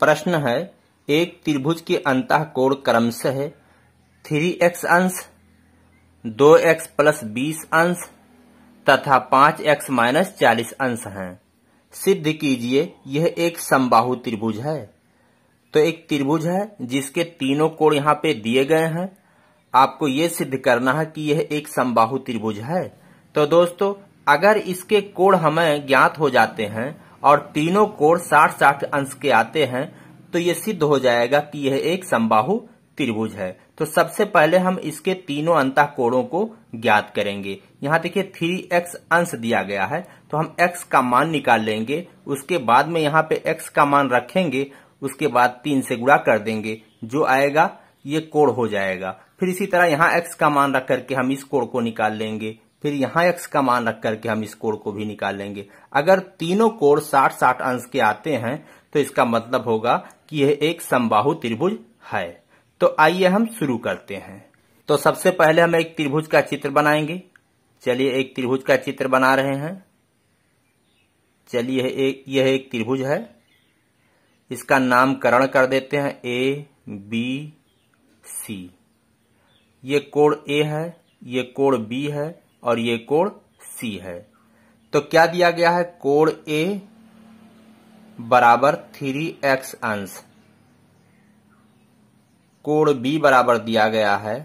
प्रश्न है एक त्रिभुज के अंत कोण है थ्री एक्स अंश दो एक्स प्लस बीस अंश तथा पांच एक्स माइनस चालीस अंश है सिद्ध कीजिए यह एक समबाहु त्रिभुज है तो एक त्रिभुज है जिसके तीनों कोण यहाँ पे दिए गए हैं आपको ये सिद्ध करना है कि यह एक समबाहु त्रिभुज है तो दोस्तों अगर इसके कोण हमें ज्ञात हो जाते हैं और तीनों कोण साठ साठ अंश के आते हैं तो ये सिद्ध हो जाएगा कि यह एक संबाहु त्रिभुज है तो सबसे पहले हम इसके तीनों अंत कोणों को ज्ञात करेंगे यहाँ देखिए थ्री एक्स अंश दिया गया है तो हम एक्स का मान निकाल लेंगे उसके बाद में यहाँ पे एक्स का मान रखेंगे उसके बाद तीन से गुणा कर देंगे जो आएगा ये कोण हो जाएगा फिर इसी तरह यहाँ एक्स का मान रख करके हम इस कोण को निकाल लेंगे फिर यहां एक्स का मान रख करके हम इस कोड को भी निकाल लेंगे अगर तीनों कोड 60 60 अंश के आते हैं तो इसका मतलब होगा कि यह एक समबाहु त्रिभुज है तो आइए हम शुरू करते हैं तो सबसे पहले हम एक त्रिभुज का चित्र बनाएंगे चलिए एक त्रिभुज का चित्र बना रहे हैं चलिए एक यह एक त्रिभुज है इसका नामकरण कर देते हैं ए बी सी ये कोड़ ए है ये कोड बी है और ये कोण सी है तो क्या दिया गया है कोण ए बराबर थ्री एक्स अंश कोण बी बराबर दिया गया है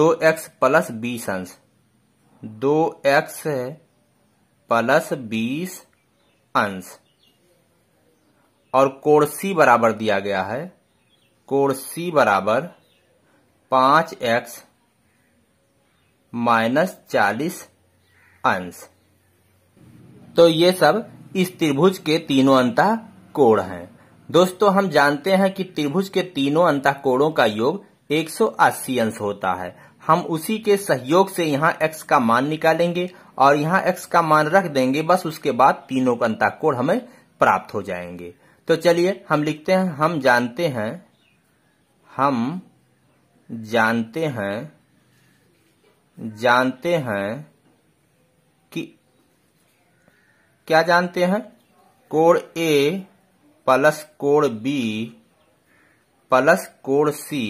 दो एक्स प्लस बीस अंश दो एक्स प्लस बीस अंश और कोण सी बराबर दिया गया है कोण सी बराबर पांच एक्स माइनस चालीस अंश तो ये सब इस त्रिभुज के तीनों अंतः कोण हैं दोस्तों हम जानते हैं कि त्रिभुज के तीनों अंतः कोणों का योग 180 अंश होता है हम उसी के सहयोग से यहाँ x का मान निकालेंगे और यहाँ x का मान रख देंगे बस उसके बाद तीनों का कोण हमें प्राप्त हो जाएंगे तो चलिए हम लिखते हैं हम जानते हैं हम जानते हैं जानते हैं कि क्या जानते हैं कोण ए प्लस कोण बी प्लस कोण सी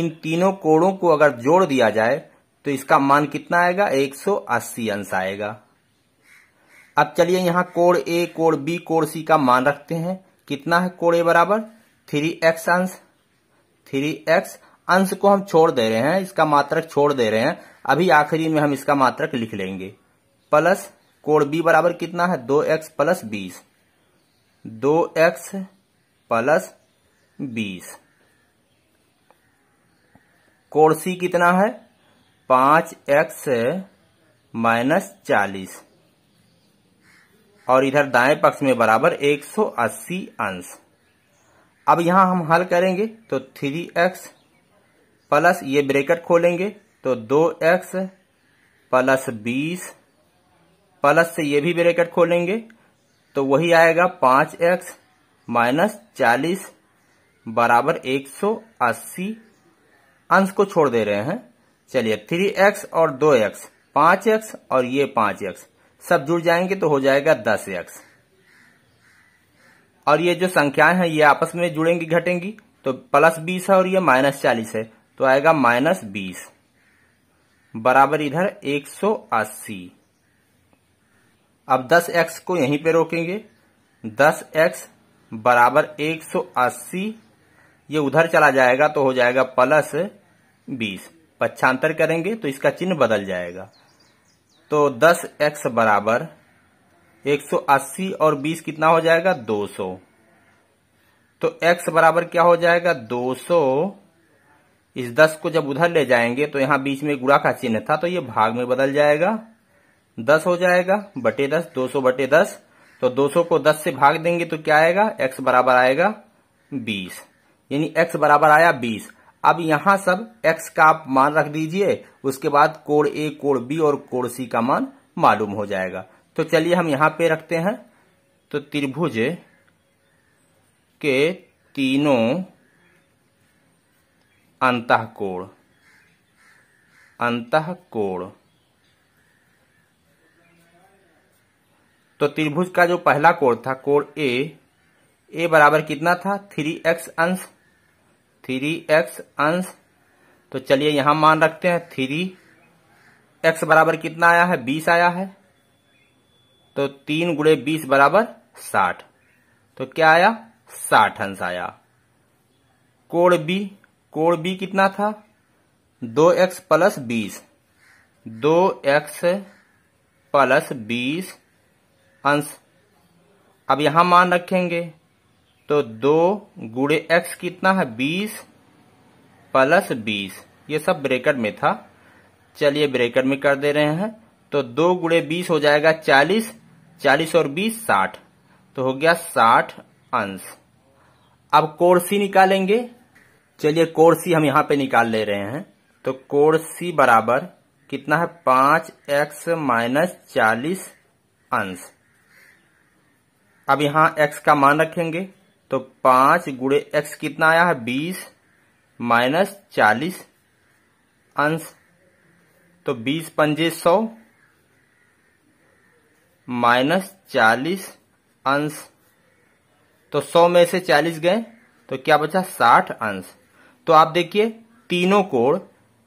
इन तीनों कोणों को अगर जोड़ दिया जाए तो इसका मान कितना आएगा 180 अंश आएगा अब चलिए यहां कोण ए कोण बी कोण सी का मान रखते हैं कितना है कोण ए बराबर थ्री एक्स अंश थ्री एक्स अंश को हम छोड़ दे रहे हैं इसका मात्रक छोड़ दे रहे हैं अभी आखिरी में हम इसका मात्रक लिख लेंगे प्लस कोण बी बराबर कितना है दो एक्स प्लस बीस दो एक्स प्लस बीस कोण सी कितना है पांच एक्स माइनस चालीस और इधर दाएं पक्ष में बराबर 180 अंश अब यहां हम हल करेंगे तो 3x प्लस ये ब्रेकेट खोलेंगे तो दो एक्स प्लस बीस प्लस से ये भी ब्रैकेट खोलेंगे तो वही आएगा पांच एक्स माइनस चालीस बराबर एक सौ अस्सी अंश को छोड़ दे रहे हैं चलिए थ्री एक्स और दो एक्स पांच एक्स और ये पांच एक्स सब जुड़ जाएंगे तो हो जाएगा दस एक्स और ये जो संख्याएं हैं ये आपस में जुड़ेंगी घटेंगी तो प्लस बीस है और ये माइनस चालीस है तो आएगा माइनस बीस बराबर इधर 180 अब 10x को यहीं पे रोकेंगे 10x बराबर 180 ये उधर चला जाएगा तो हो जाएगा प्लस 20 पक्षांतर करेंगे तो इसका चिन्ह बदल जाएगा तो 10x बराबर 180 और 20 कितना हो जाएगा 200 तो x बराबर क्या हो जाएगा 200 इस दस को जब उधर ले जाएंगे तो यहाँ बीच में गुड़ा का चिन्ह था तो ये भाग में बदल जाएगा दस हो जाएगा बटे दस दो सौ बटे दस तो दो सौ को दस से भाग देंगे तो क्या आएगा एक्स बराबर आएगा बीस यानी एक्स बराबर आया बीस अब यहां सब एक्स का आप मान रख दीजिए उसके बाद कोड ए कोड बी और कोड सी का मान मालूम हो जाएगा तो चलिए हम यहां पे रखते हैं तो त्रिभुज के तीनों अंतकोण अंतकोण तो त्रिभुज का जो पहला कोण था कोण ए ए बराबर कितना था थ्री एक्स अंश थ्री एक्स अंश तो चलिए यहां मान रखते हैं थ्री एक्स बराबर कितना आया है बीस आया है तो तीन गुड़े बीस बराबर साठ तो क्या आया साठ अंश आया कोण बी कोण बी कितना था दो एक्स प्लस बीस दो एक्स प्लस बीस अंश अब यहां मान रखेंगे तो दो गुड़े एक्स कितना है बीस प्लस बीस ये सब ब्रेकेट में था चलिए ब्रेकेट में कर दे रहे हैं तो दो गुड़े बीस हो जाएगा चालीस चालीस और बीस साठ तो हो गया साठ अंश अब कोर्सी निकालेंगे चलिए कोर सी हम यहाँ पे निकाल ले रहे हैं तो कोर सी बराबर कितना है पांच एक्स माइनस चालीस अंश अब यहाँ एक्स का मान रखेंगे तो पांच गुड़े एक्स कितना आया है बीस माइनस चालीस अंश तो बीस पंजे सौ माइनस चालीस अंश तो सौ में से चालीस गए तो क्या बचा साठ अंश तो आप देखिए तीनों कोण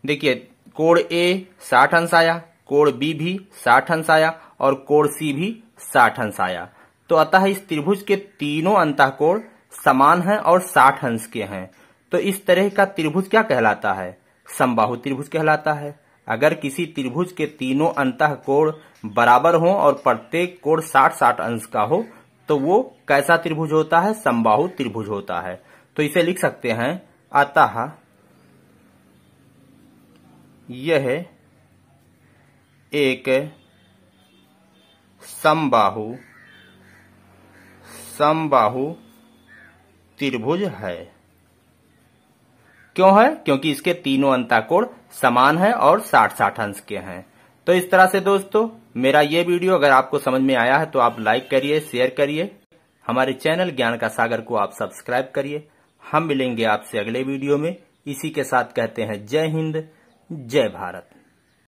देखिए कोण ए साठ अंश आया कोण बी भी साठ अंश आया और कोण सी भी साठ अंश आया तो अतः इस त्रिभुज के तीनों अंतः कोण समान हैं और साठ अंश के हैं तो इस तरह का त्रिभुज क्या कहलाता है समबाहु त्रिभुज कहलाता है अगर किसी त्रिभुज के तीनों अंतः कोण बराबर हों और प्रत्येक कोण साठ साठ अंश का हो तो वो कैसा त्रिभुज होता है समबाहु त्रिभुज होता है तो इसे लिख सकते हैं अतः यह एक समबाहु समबाहु त्रिभुज है क्यों है क्योंकि इसके तीनों अंताकोण समान है और 60 साठ अंश के हैं तो इस तरह से दोस्तों मेरा ये वीडियो अगर आपको समझ में आया है तो आप लाइक करिए शेयर करिए हमारे चैनल ज्ञान का सागर को आप सब्सक्राइब करिए हम मिलेंगे आपसे अगले वीडियो में इसी के साथ कहते हैं जय हिंद जय भारत